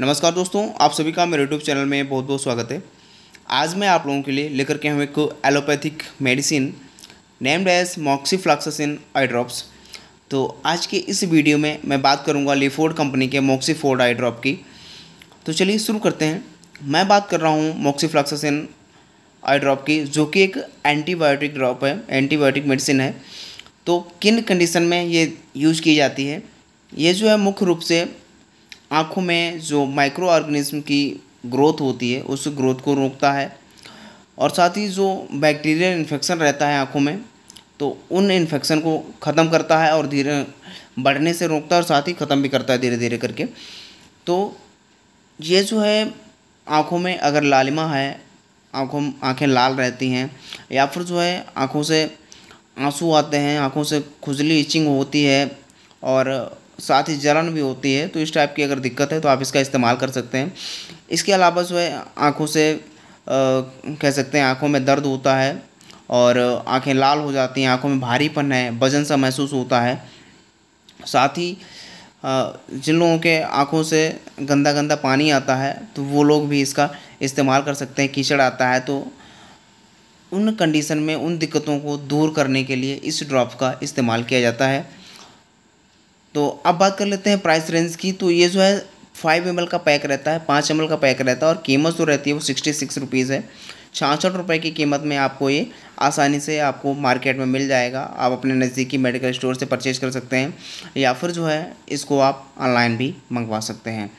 नमस्कार दोस्तों आप सभी का मेरे यूट्यूब चैनल में बहुत बहुत स्वागत है आज मैं आप लोगों के लिए लेकर के हूँ एक allopathic medicine named as moxifloxacin eye drops तो आज के इस वीडियो में मैं बात करूँगा लिफोर्ड कंपनी के मॉक्सीफोर्ड आई ड्रॉप की तो चलिए शुरू करते हैं मैं बात कर रहा हूँ मॉक्सीफ्लाक्सिन आई ड्रॉप की जो कि एक एंटीबायोटिक ड्रॉप है एंटीबायोटिक मेडिसिन है तो किन कंडीशन में ये यूज की जाती है ये जो है मुख्य रूप से आँखों में जो माइक्रो ऑर्गेनिज्म की ग्रोथ होती है उस ग्रोथ को रोकता है और साथ ही जो बैक्टीरियल इन्फेक्शन रहता है आँखों में तो उन इन्फेक्शन को ख़त्म करता है और धीरे बढ़ने से रोकता है और साथ ही ख़त्म भी करता है धीरे धीरे करके तो ये जो है आँखों में अगर लालिमा है आँखों आँखें लाल रहती हैं या फिर जो है आँखों से आंसू आते हैं आँखों से खुजली इचिंग होती है और साथ ही जलन भी होती है तो इस टाइप की अगर दिक्कत है तो आप इसका इस्तेमाल कर सकते हैं इसके अलावा जो है आँखों से आ, कह सकते हैं आँखों में दर्द होता है और आँखें लाल हो जाती हैं आँखों में भारीपन है वजन सा महसूस होता है साथ ही जिन लोगों के आँखों से गंदा गंदा पानी आता है तो वो लोग भी इसका इस्तेमाल कर सकते हैं कीचड़ आता है तो उन कंडीशन में उन दिक्कतों को दूर करने के लिए इस ड्रॉप का इस्तेमाल किया जाता है तो अब बात कर लेते हैं प्राइस रेंज की तो ये जो है फाइव एम का पैक रहता है पाँच एम का पैक रहता है और कीमत जो रहती है वो सिक्सटी सिक्स रुपीज़ है छाछठ रुपये की कीमत में आपको ये आसानी से आपको मार्केट में मिल जाएगा आप अपने नज़दीकी मेडिकल स्टोर से परचेज कर सकते हैं या फिर जो है इसको आप ऑनलाइन भी मंगवा सकते हैं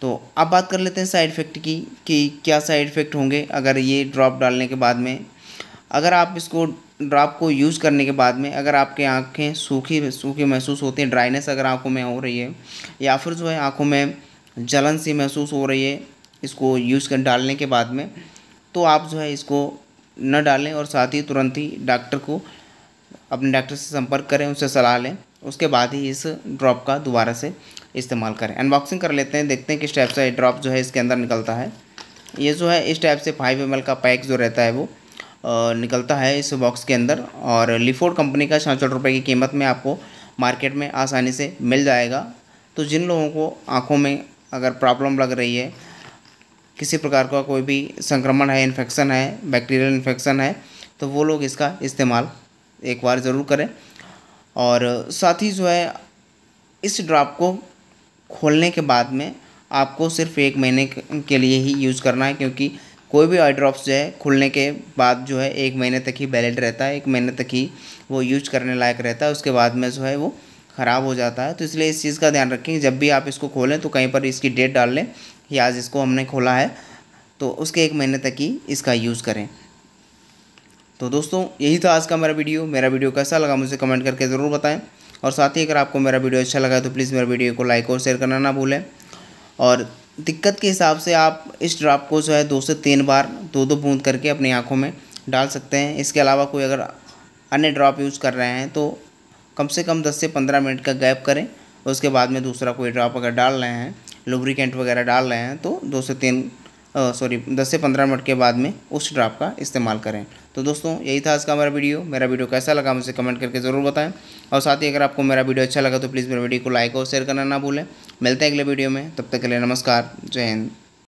तो अब बात कर लेते हैं साइड इफ़ेक्ट की कि क्या साइड इफ़ेक्ट होंगे अगर ये ड्रॉप डालने के बाद में अगर आप इसको ड्राप को यूज़ करने के बाद में अगर आपके आँखें सूखी सूखी महसूस होती हैं ड्राइनेस अगर आँखों में हो रही है या फिर जो है आँखों में जलन सी महसूस हो रही है इसको यूज़ कर डालने के बाद में तो आप जो है इसको न डालें और साथ ही तुरंत ही डॉक्टर को अपने डॉक्टर से संपर्क करें उनसे सलाह लें उसके बाद ही इस ड्रॉप का दोबारा से इस्तेमाल करें अनबॉक्सिंग कर लेते हैं देखते हैं किस टाइप से ड्रॉप जो है इसके अंदर निकलता है ये जो है इस टाइप से फाइव एम का पैक जो रहता है वो निकलता है इस बॉक्स के अंदर और लिफोर्ड कंपनी का छाछठ रुपये की कीमत में आपको मार्केट में आसानी से मिल जाएगा तो जिन लोगों को आँखों में अगर प्रॉब्लम लग रही है किसी प्रकार का कोई भी संक्रमण है इन्फेक्शन है बैक्टीरियल इन्फेक्शन है तो वो लोग इसका इस्तेमाल एक बार ज़रूर करें और साथ ही जो है इस ड्राप को खोलने के बाद में आपको सिर्फ़ एक महीने के लिए ही यूज़ करना है क्योंकि कोई भी आई ड्रॉप्स जो है खुलने के बाद जो है एक महीने तक ही वैलिड रहता है एक महीने तक ही वो यूज करने लायक रहता है उसके बाद में जो है वो ख़राब हो जाता है तो इसलिए इस चीज़ का ध्यान रखें जब भी आप इसको खोलें तो कहीं पर इसकी डेट डाल लें कि आज इसको हमने खोला है तो उसके एक महीने तक ही इसका यूज़ करें तो दोस्तों यही था आज का मेरा वीडियो मेरा वीडियो कैसा लगा मुझे कमेंट करके ज़रूर बताएं और साथ ही अगर आपको मेरा वीडियो अच्छा लगा तो प्लीज़ मेरा वीडियो को लाइक और शेयर करना ना भूलें और दिक्कत के हिसाब से आप इस ड्रॉप को जो है दो से तीन बार दो दो बूंद करके अपनी आँखों में डाल सकते हैं इसके अलावा कोई अगर अन्य ड्रॉप यूज़ कर रहे हैं तो कम से कम दस से पंद्रह मिनट का गैप करें उसके बाद में दूसरा कोई ड्रॉप अगर डाल रहे हैं लुब्रिकेंट वगैरह डाल रहे हैं तो दो से तीन सॉरी दस से पंद्रह मिनट के बाद में उस ड्रॉप का इस्तेमाल करें तो दोस्तों यही था आज का मेरा वीडियो मेरा वीडियो कैसा लगा मुझे कमेंट करके ज़रूर बताएं और साथ ही अगर आपको मेरा वीडियो अच्छा लगा तो प्लीज़ मेरे वीडियो को लाइक और शेयर करना ना भूलें मिलते हैं अगले वीडियो में तब तक के लिए नमस्कार जय हिंद